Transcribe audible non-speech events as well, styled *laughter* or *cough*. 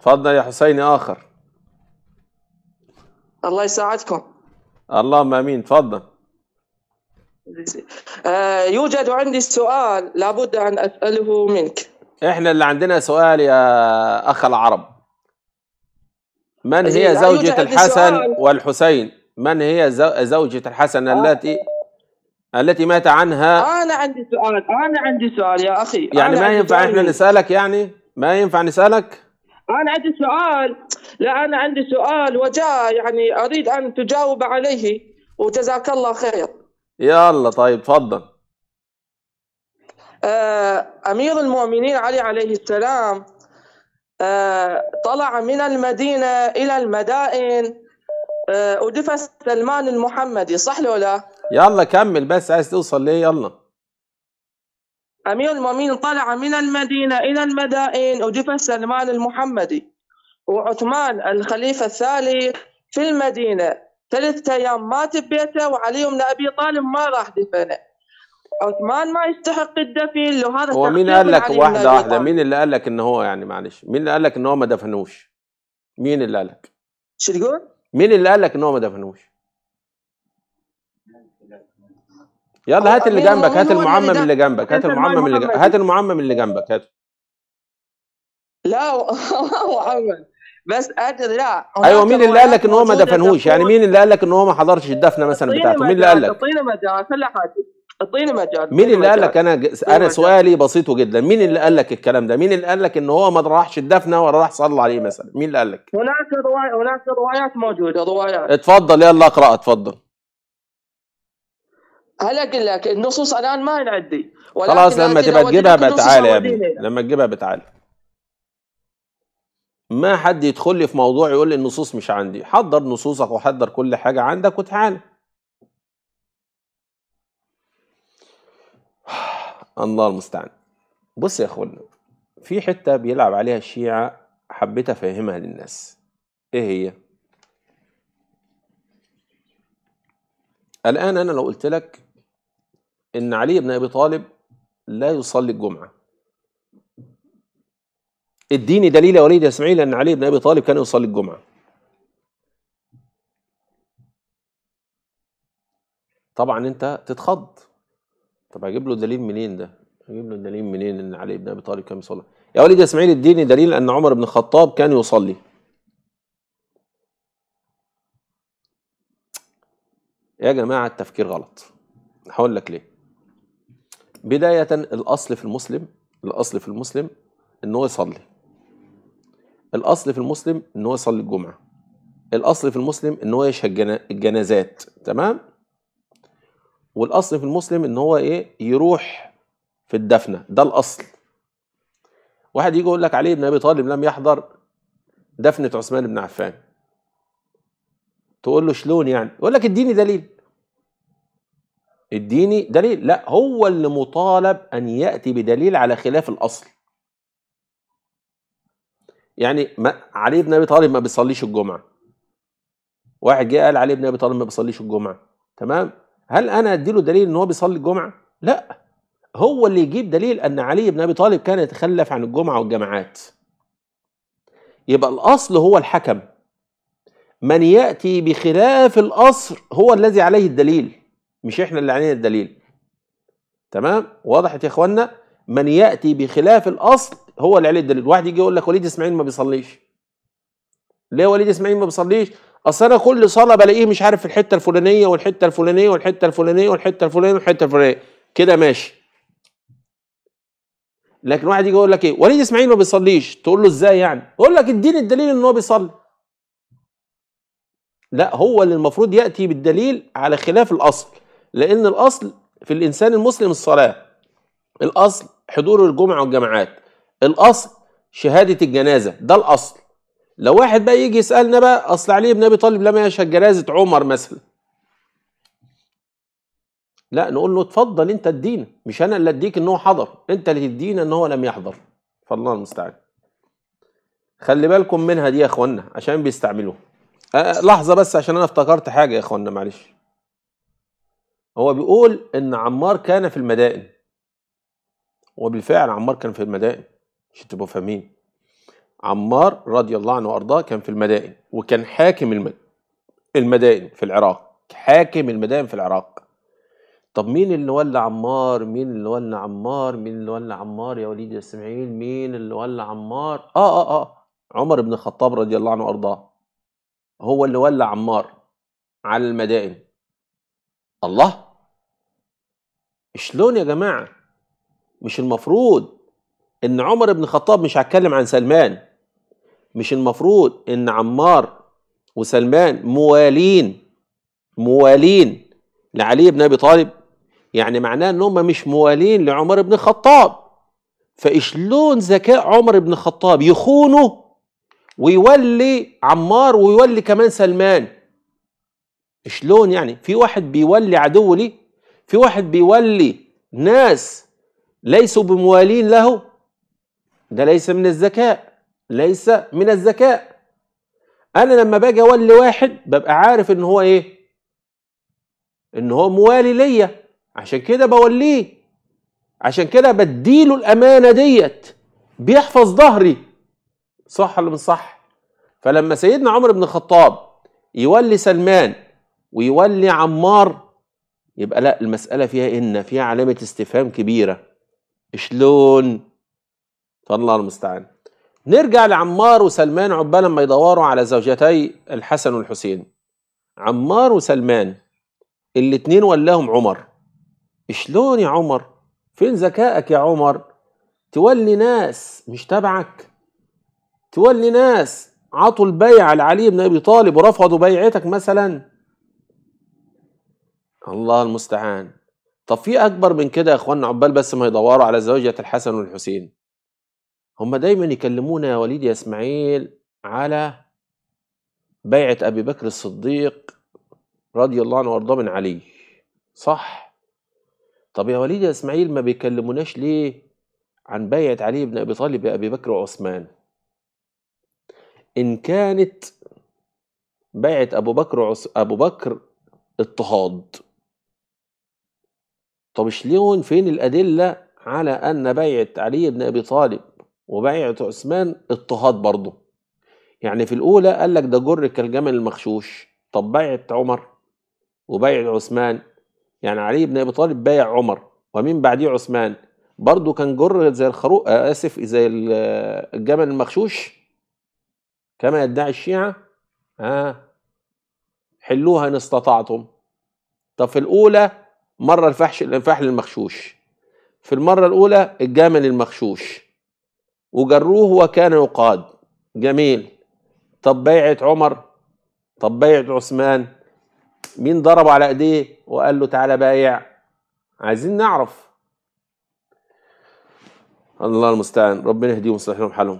تفضل يا حسين آخر الله يساعدكم اللهم امين تفضل آه، يوجد عندي سؤال لابد ان اساله منك احنا اللي عندنا سؤال يا اخ العرب من هي زوجة الحسن والحسين من هي زوجة الحسن آه. التي التي مات عنها انا عندي سؤال انا عندي سؤال يا اخي يعني ما ينفع احنا نسالك يعني ما ينفع نسالك انا عندي سؤال لا انا عندي سؤال وجاء يعني اريد ان تجاوب عليه وجزاك الله خير يلا طيب تفضل آه، امير المؤمنين علي عليه السلام آه، طلع من المدينه الى المدائن ودفن آه، سلمان المحمدي صح لو لا يلا كمل بس عايز توصل ليه يلا أمير المؤمنين طلع من المدينة إلى المدائن أجيب سلمان المحمدي وعثمان الخليفة الثالث في المدينة ثلاثة أيام مات ببيته وعلي بن أبي طالب ما راح دفنه عثمان ما يستحق الدفن لو هذا هو مين قال لك واحدة واحدة مين اللي قال لك إن هو يعني معلش مين اللي قال لك إن هو ما دفنوش؟ مين اللي قال لك؟ شو تقول؟ مين اللي قال لك إن هو ما دفنوش؟ يلا هات اللي جنبك هات المعمم اللي جنبك هات المعمم اللي جنبك هات المعمم اللي جنبك هاته لا *laughs* محمد بس اجل لا ايوه مين اللي قال لك ان هو ما دفنهوش يعني مين اللي قال لك ان هو ما حضرش الدفنه مثلا بتاعته مين اللي قال لك اعطيني مجال كل حاجه الطينه مجال مين اللي قال لك انا انا سؤالي بسيط جدا مين اللي قال لك الكلام ده مين اللي قال لك ان هو ما راحش الدفنه ولا راح صلى عليه مثلا مين اللي قال لك هناك روايات هناك روايات موجوده روايات اتفضل يلا اقرا اتفضل هلا اقول لك النصوص الان ما نعدي خلاص لما تبقى تجيبها بتعال يا ابني لما تجيبها بتعال ما حد يدخل لي في موضوع يقول لي النصوص مش عندي حضر نصوصك وحضر كل حاجه عندك وتعال الله المستعان بص يا اخوانا في حته بيلعب عليها الشيعه حبيت افهمها للناس ايه هي الان انا لو قلت لك ان علي بن ابي طالب لا يصلي الجمعه اديني دليل يا وليد يا اسماعيل ان علي بن ابي طالب كان يصلي الجمعه طبعا انت تتخض طب اجيب له دليل منين ده اجيب له دليل منين ان علي بن ابي طالب كان يصلي يا وليد يا اسماعيل اديني دليل ان عمر بن الخطاب كان يصلي يا جماعه التفكير غلط هقول لك ليه بداية الأصل في المسلم الأصل في المسلم إن هو يصلي الأصل في المسلم إن هو يصلي الجمعة الأصل في المسلم إن هو يشهد الجنازات تمام والأصل في المسلم إن هو إيه يروح في الدفنة ده الأصل واحد يجي يقول لك علي بن أبي طالب لم يحضر دفنة عثمان بن عفان تقول له شلون يعني يقول لك اديني دليل اديني دليل لا هو اللي مطالب ان ياتي بدليل على خلاف الاصل يعني ما علي بن ابي طالب ما بيصليش الجمعه واحد جه قال علي بن ابي طالب ما بيصليش الجمعه تمام هل انا ادي له دليل ان هو بيصلي الجمعه لا هو اللي يجيب دليل ان علي بن ابي طالب كان يتخلف عن الجمعه والجماعات يبقى الاصل هو الحكم من ياتي بخلاف الاصل هو الذي عليه الدليل مش احنا اللي علينا الدليل تمام وضحت يا اخوانا من ياتي بخلاف الاصل هو اللي عليه الدليل واحد يجي يقول لك وليد اسماعيل ما بيصليش ليه وليد اسماعيل ما بيصليش اصل انا كل صلاه بلاقيه مش عارف في الحته الفلانيه والحته الفلانيه والحته الفلانيه والحته الفلانيه والحته الفلانيه كده ماشي لكن واحد يجي يقول لك ايه وليد اسماعيل ما بيصليش تقول له ازاي يعني يقول لك اديني الدليل ان هو بيصلي لا هو اللي المفروض ياتي بالدليل على خلاف الاصل لأن الأصل في الإنسان المسلم الصلاة الأصل حضور الجمعة والجماعات الأصل شهادة الجنازة ده الأصل لو واحد بقى يجي يسألنا بقى أصل علي بن أبي طالب لما يشهد جنازة عمر مثلا لا نقول له اتفضل انت ادينا مش انا اللي اديك ان هو حضر انت اللي تدينا ان هو لم يحضر فالله المستعان خلي بالكم منها دي يا اخوانا عشان بيستعملوها أه، لحظه بس عشان انا افتكرت حاجه يا اخوانا معلش هو بيقول ان عمار كان في المدائن وبالفعل عمار كان في المدائن عشان تبقوا فاهمين عمار رضي الله عنه وارضاه كان في المدائن وكان حاكم المدائن في العراق حاكم المدائن في العراق طب مين اللي ولى عمار مين اللي ولى عمار مين اللي ولى عمار يا وليد يا اسماعيل مين اللي ولى عمار اه اه اه عمر بن الخطاب رضي الله عنه وارضاه هو اللي ولى عمار على المدائن الله شلون يا جماعه مش المفروض ان عمر بن الخطاب مش هتكلم عن سلمان مش المفروض ان عمار وسلمان موالين موالين لعلي بن ابي طالب يعني معناه ان هم مش موالين لعمر بن الخطاب فاشلون ذكاء عمر بن الخطاب يخونه ويولي عمار ويولي كمان سلمان شلون يعني في واحد بيولي عدو لي في واحد بيولي ناس ليسوا بموالين له ده ليس من الذكاء ليس من الذكاء انا لما باجي اولي واحد ببقى عارف ان هو ايه ان هو موالي ليا عشان كده بوليه عشان كده بديله الامانه ديت بيحفظ ظهري صح ولا مش صح فلما سيدنا عمر بن الخطاب يولي سلمان ويولي عمار يبقى لا المسألة فيها إن فيها علامة استفهام كبيرة شلون فالله المستعان نرجع لعمار وسلمان عقبال ما يدوروا على زوجتي الحسن والحسين عمار وسلمان الاتنين ولاهم عمر شلون يا عمر فين ذكائك يا عمر تولي ناس مش تبعك تولي ناس عطوا البيعة لعلي بن ابي طالب ورفضوا بيعتك مثلا الله المستعان طب في اكبر من كده يا اخوانا عقبال بس ما يدوروا على زوجة الحسن والحسين هم دايما يكلمونا يا وليد يا اسماعيل على بيعة ابي بكر الصديق رضي الله عنه وارضاه من علي صح طب يا وليد يا اسماعيل ما بيكلموناش ليه عن بيعة علي بن ابي طالب لابي بكر وعثمان ان كانت بيعة ابو بكر ابو بكر اضطهاد طب شلون فين الأدلة على أن بيعة علي بن أبي طالب وبيعة عثمان اضطهاد برضه يعني في الأولى قال لك ده جر كالجمل المخشوش طب بيعة عمر وبيعة عثمان يعني علي بن أبي طالب بايع عمر ومن بعديه عثمان برضه كان جر زي الخروق آه، آسف زي آه، الجمل المخشوش كما يدعي الشيعة آه حلوها إن استطعتم طب في الأولى مرة الفحش الفحل المخشوش في المرة الأولى الجمل المخشوش وجروه وكان يقاد جميل طب بيعة عمر طب بيعة عثمان مين ضرب على ايديه وقال له تعالى بايع عايزين نعرف الله المستعان ربنا يهديهم ويصلح لهم حالهم